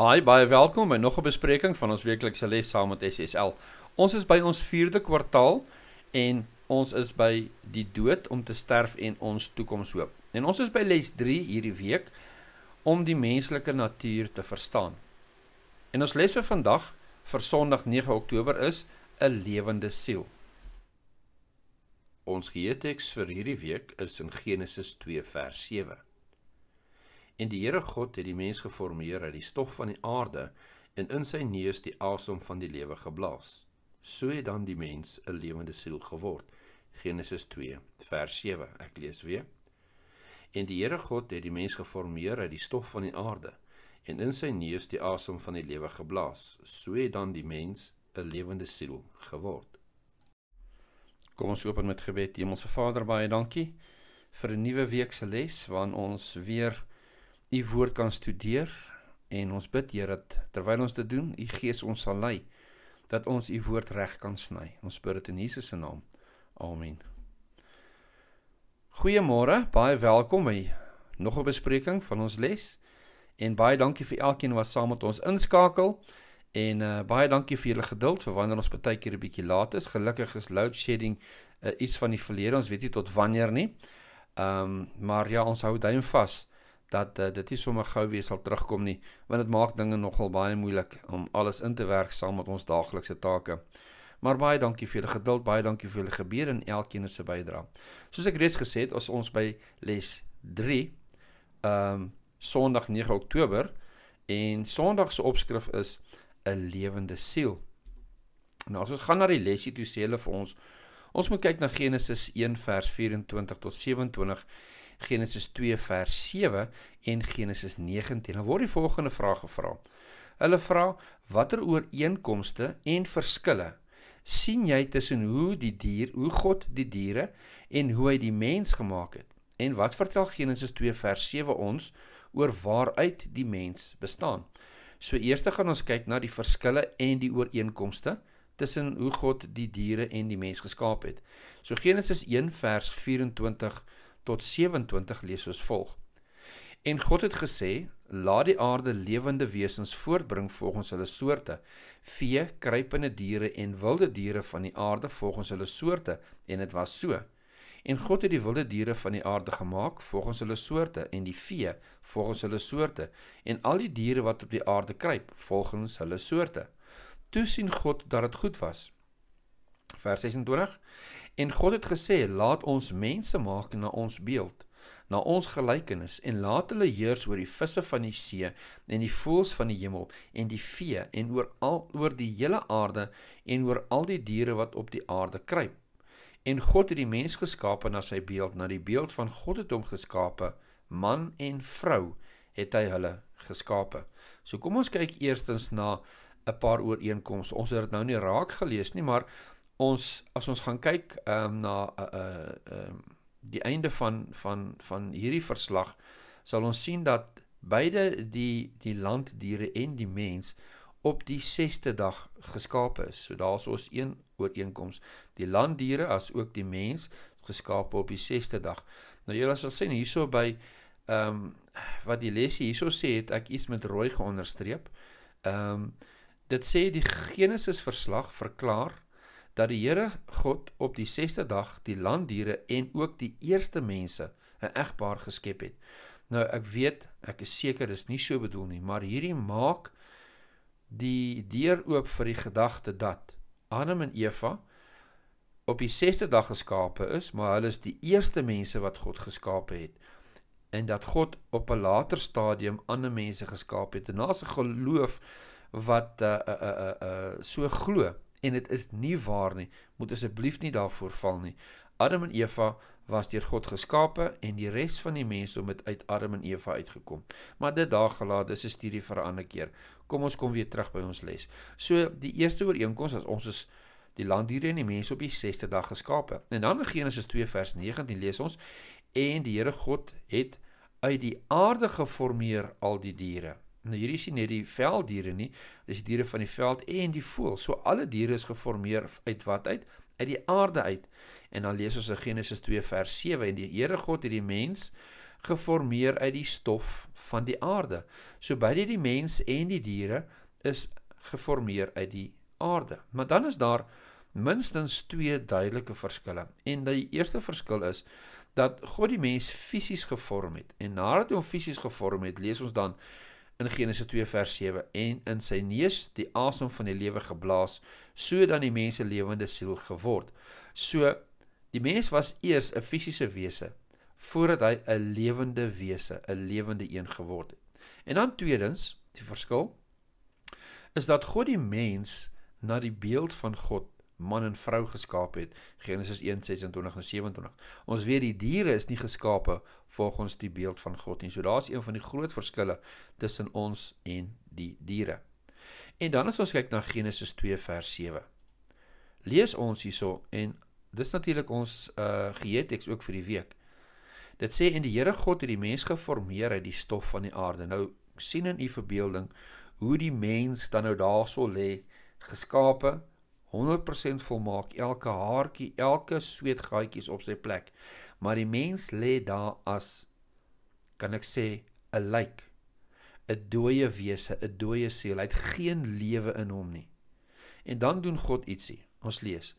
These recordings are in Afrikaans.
Hi, baie welkom by nog 'n bespreking van ons weeklikse les saam met SSL. Ons is by ons 4de kwartaal en ons is by die dood om te sterf en ons toekoms hoop. En ons is by les 3 hierdie week om die menslike natuur te verstaan. En ons les vir vandag vir Sondag 9 Oktober is 'n lewende siel. Ons geheue teks vir hierdie week is in Genesis 2 vers 7. En die Here God het die mens geformeer uit die stof van die aarde en in sy neus die asem van die lewe geblaas. So het dan die mens 'n lewende siel geword. Genesis 2 vers 7. Ek lees weer. En die Here God het die mens geformeer uit die stof van die aarde en in sy neus die asem van die lewe geblaas. So het dan die mens 'n lewende siel geword. Kom ons open met gebed. Hemelse Vader, baie dankie vir 'n nuwe week se les waarin ons weer u woord kan studeer en ons bid Here dat terwyl ons dit doen, u gees ons sal lei dat ons u woord reg kan sny. Ons bid dit in Jesus se naam. Amen. Goeiemôre, baie welkom by nog 'n bespreking van ons les en baie dankie vir elkeen wat saam met ons inskakel. En uh, baie dankie vir julle geduld vir wanneer ons baie keer 'n bietjie laat is. Gelukkig is load shedding uh, iets van die verlede. Ons weet nie tot wanneer nie. Ehm um, maar ja, ons hou duim vas dat uh, eh, dit nie sommer gou weer sal terugkom nie want dit maak dinge nogal baie moeilik om alles in te werk saam met ons daaglikse take. Maar baie dankie vir julle geduld, baie dankie vir julle gebed en elkeen se bydrae. Soos ek reeds gesê het, ons ons by les 3 ehm um, Sondag 9 Oktober en Sondag se opskrif is 'n lewende siel. Nou as ons gaan na die lesie toe sê hulle vir ons ons moet kyk na Genesis 1 vers 24 tot 27 Genesis 2 vers 7 en Genesis 19. Dan word die volgende vraag gevra. Hulle vra watter ooreenkomste en verskille sien jy tussen hoe die dier, hoe God die diere en hoe hy die mens gemaak het? En wat vertel Genesis 2 vers 7 ons oor waaruit die mens bestaan? So eers gaan ons kyk na die verskille en die ooreenkomste tussen hoe God die diere en die mens geskaap het. So Genesis 1 vers tot 27 lees ons volg. En God het gesê: Laat die aarde lewende wesens voortbring volgens hulle soorte, vee, kruipende diere en wilde diere van die aarde volgens hulle soorte, en dit was so. En God het die wilde diere van die aarde gemaak volgens hulle soorte en die vee volgens hulle soorte en al die diere wat op die aarde kruip volgens hulle soorte. Toe sien God dat dit goed was. Vers 26 En God het gesê, "Laat ons mense maak na ons beeld, na ons gelykenis en laat hulle heers oor die visse van die see en die voëls van die hemel en die vee en oor al oor die hele aarde en oor al die diere wat op die aarde kruip." En God het die mens geskape na sy beeld, na die beeld van God het hom geskape, man en vrou het hy hulle geskape. So kom ons kyk eerstens na 'n paar ooreenkomste. Ons het dit nou nie raak gelees nie, maar ons as ons gaan kyk ehm um, na uh uh um, die einde van van van hierdie verslag sal ons sien dat beide die die landdiere en die mens op die 6ste dag geskape is. So daar's ons een ooreenkoms. Die landdiere as ook die mens is geskape op die 6ste dag. Nou julle sal sien hierso by ehm um, wat die lesie hierso sê het ek iets met rooi geonderstreep. Ehm um, dit sê die Genesis verslag verklaar dat die Here God op die 6de dag die landdiere en ook die eerste mense 'n egpaar geskep het. Nou ek weet, ek is seker dis nie so bedoel nie, maar hierdie maak die deur oop vir die gedagte dat Adam en Eva op die 6de dag geskape is, maar hulle is die eerste mense wat God geskape het en dat God op 'n later stadium ander mense geskaap het. En daar's 'n geloof wat uh uh uh uh so glo en dit is nie waar nie. Moet asseblief nie daarvoor val nie. Adam en Eva was deur God geskape en die res van die mensdom het uit Adam en Eva uitgekom. Maar dit daag gelaat, dis 'n studie vir 'n ander keer. Kom ons kom weer terug by ons les. So die eerste ooreenkoms is ons is die landdiere en die mens op die 6de dag geskape. En dan in Genesis 2 vers 19 lees ons en die Here God het uit die aarde geformeer al die diere Nou hierdie sien net die velddiere nie, dis die diere van die veld en die voël. So alle diere is geformeer uit wat uit? Uit die aarde uit. En dan lees ons in Genesis 2 vers 7 en die Here God het die mens geformeer uit die stof van die aarde. So beide die mens en die diere is geformeer uit die aarde. Maar dan is daar minstens twee duidelike verskille. En die eerste verskil is dat God die mens fisies gevorm het. En nadat hy hom fisies gevorm het, lees ons dan in Genesis 2 vers 7 en in sy neus die asem van die lewe geblaas sodat die mens 'n lewende siel geword. So die mens was eers 'n fisiese wese voordat hy 'n lewende wese, 'n lewende een geword het. En dan tweedens, die verskil is dat God die mens na die beeld van God man en vrou geskaap het Genesis 1:26 en 27. Ons weet die diere is nie geskape volgens die beeld van God nie. So daar's een van die groot verskille tussen ons en die diere. En dan as ons kyk na Genesis 2 vers 7. Lees ons hierso en dis natuurlik ons uh eh, geheteks ook vir die week. Dit sê en die Here God het die mens geformeer uit die stof van die aarde. Nou sien in u verbeelding hoe die mens dan nou daarso lê geskape 100% volmaak, elke haartjie, elke sweetgaatjie is op sy plek. Maar die mens lê daar as kan ek sê 'n lijk, 'n dooie wese, 'n dooie siel. Hy het geen lewe in hom nie. En dan doen God ietsie. Ons lees: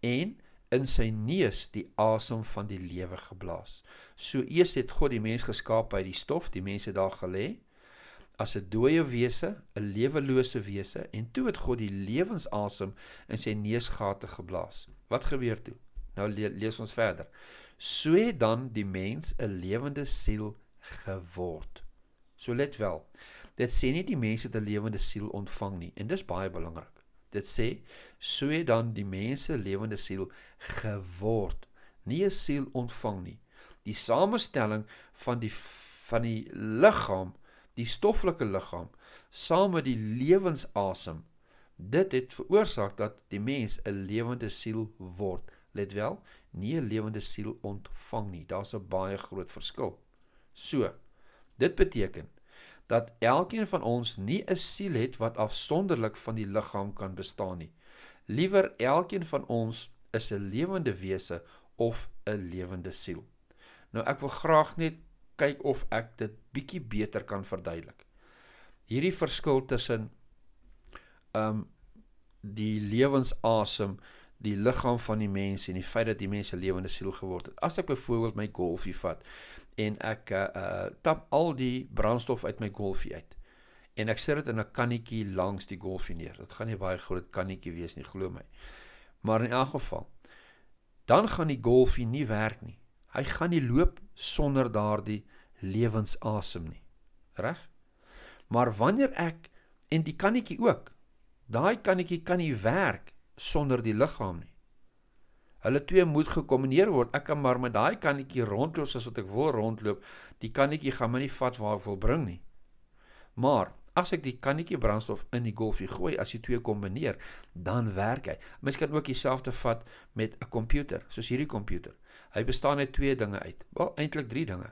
En in sy neus die asem van die lewe geblaas. So eers het God die mens geskaap uit die stof, die mens het daar gelê as 'n dooie wese, 'n lewelose wese en toe het God die lewensasem in sy neusgate geblaas. Wat gebeur toe? Nou le lees ons verder. So het dan die mens 'n lewende siel geword. So let wel. Dit sê nie die mens het 'n lewende siel ontvang nie en dis baie belangrik. Dit sê so het dan die mens 'n lewende siel geword, nie 'n siel ontvang nie. Die samestelling van die van die liggaam die stoffelike liggaam saam met die lewensasem dit het veroorsaak dat die mens 'n lewende siel word let wel nie 'n lewende siel ontvang nie daar's 'n baie groot verskil so dit beteken dat elkeen van ons nie 'n siel het wat afsonderlik van die liggaam kan bestaan nie liewer elkeen van ons is 'n lewende wese of 'n lewende siel nou ek wil graag net kyk of ek dit bietjie beter kan verduidelik. Hierdie verskil tussen ehm um, die lewensasem, die liggaam van die mens en die feit dat die mens 'n lewende siel geword het. As ek byvoorbeeld my golfie vat en ek uh, uh tap al die brandstof uit my golfie uit en ek sit dit in 'n kannetjie langs die golfie neer. Dit gaan nie baie groot kannetjie wees nie, glo my. Maar in elk geval dan gaan die golfie nie werk nie. Hy gaan nie loop sonder daardie lewensasem nie. Reg? Maar wanneer ek en die kannetjie ook, daai kannetjie kan nie werk sonder die liggaam nie. Hulle twee moet gekombineer word. Ek kan maar met daai kannetjie rondloop soos wat ek wil rondloop. Die kannetjie gaan my nie vat waar ek wil bring nie. Maar As ek die kannetjie brandstof in die Golfie gooi as jy twee kombineer, dan werk hy. Mens kan ook dieselfde vat met 'n komputer, soos hierdie komputer. Hy bestaan uit twee dinge uit, wel eintlik drie dinge.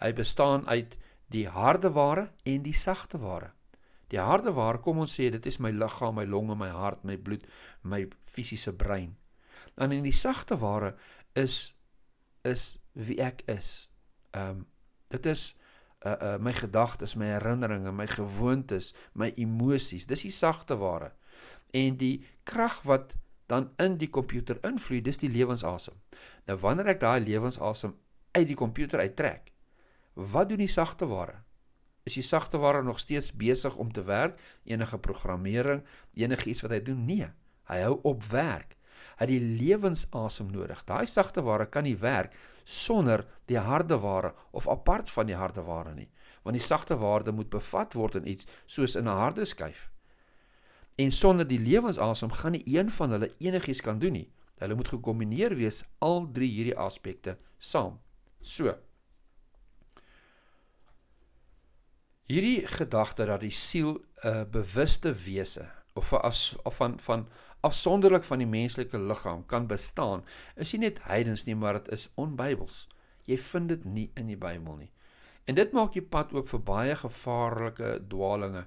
Hy bestaan uit die harde ware en die sagte ware. Die harde ware, kom ons sê dit is my liggaam, my longe, my hart, my bloed, my fisiese brein. Dan in die sagte ware is is wie ek is. Ehm um, dit is uh, uh, my gedagtes, my herinneringe, my gewoontes, my emosies. Dis die sagte ware. En die krag wat dan in die komputer invloed, dis die lewensasem. Nou wanneer ek daai lewensasem uit die komputer uittrek, wat doen die sagte ware? Is die sagte ware nog steeds besig om te werk, enige programmering, enige iets wat hy doen? Nee, hy hou op werk het die lewensasem nodig. Daai sagte ware kan nie werk sonder die harde ware of apart van die harde ware nie, want die sagte ware moet bevat word in iets soos in 'n harde skuif. En sonder die lewensasem gaan nie een van hulle enigiets kan doen nie. Hulle moet gekombineer wees al drie hierdie aspekte saam. So. Hierdie gedagte dat die siel 'n uh, bewuste wese of as of van van afsonderlik van die menslike liggaam kan bestaan, is nie net heidens nie, maar dit is onbybels. Jy vind dit nie in die Bybel nie. En dit maak die pad oop vir baie gevaarlike dwaalinge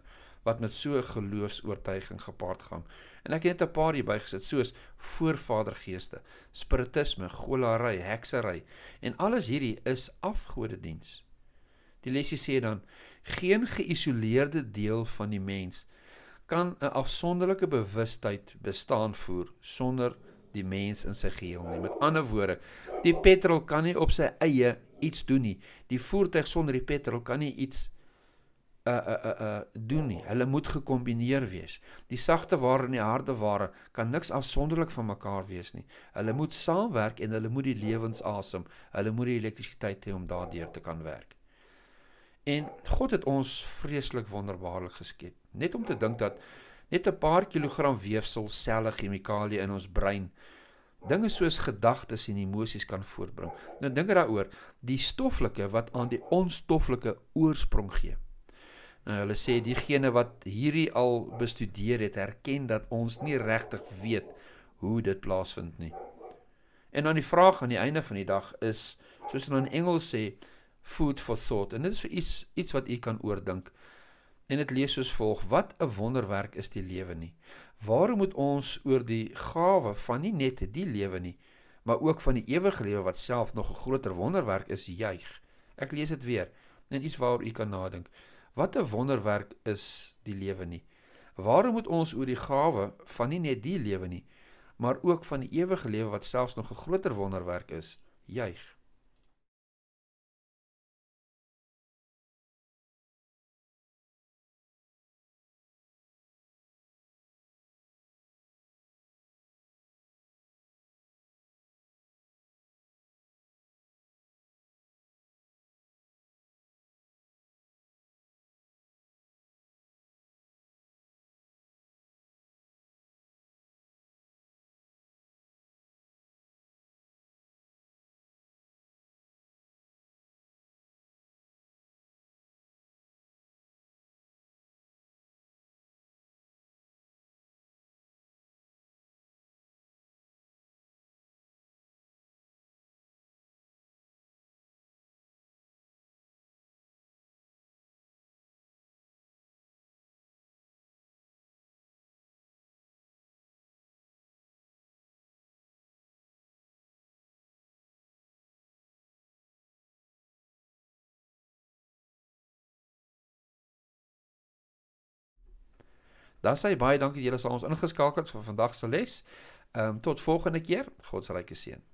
wat met so 'n geloofs-oortuiging gepaard gaan. En ek het net 'n paar hier bygesit soos voorvadergeeste, spiritisme, golary, heksery en alles hierdie is afgodediens. Die lesie sê dan geen geïsoleerde deel van die mens kan 'n afsonderlike bewustheid bestaan voer sonder die mens in sy geheel nie. Met ander woorde, die petrol kan nie op sy eie iets doen nie. Die voertuig sonder die petrol kan nie iets uh uh uh doen nie. Hulle moet gekombineer wees. Die sagte ware en die harde ware kan niks afsonderlik van mekaar wees nie. Hulle moet saamwerk en hulle moet die lewensasem, hulle moet die elektrisiteit hê om daardeur te kan werk. En God het ons vreeslik wonderbaarlik geskep. Net om te dink dat net 'n paar kilogram weefsel selle chemikalie in ons brein dinge soos gedagtes en emosies kan voortbring. Nou dink daaroor, die stoffelike wat aan die onstoffelike oorsprong gee. Nou hulle sê diegene wat hierdie al bestudeer het, erken dat ons nie regtig weet hoe dit plaasvind nie. En dan die vraag aan die einde van die dag is, soos hulle in Engels sê, food for thought en dit is iets iets wat u kan oordink. En dit lees soos volg: Wat 'n wonderwerk is die lewe nie. Waarom moet ons oor die gawe van nie net die lewe nie, maar ook van die ewige lewe wat self nog 'n groter wonderwerk is, juig? Ek lees dit weer. Net iets waaroor u kan nadink. Wat 'n wonderwerk is die lewe nie. Waarom moet ons oor die gawe van nie net die lewe nie, maar ook van die ewige lewe wat selfs nog 'n groter wonderwerk is, juig? Dan sê baie dankie dat julle saam ons ingeskakel het vir vandag se les. Ehm um, tot volgende keer. God se ryke seën.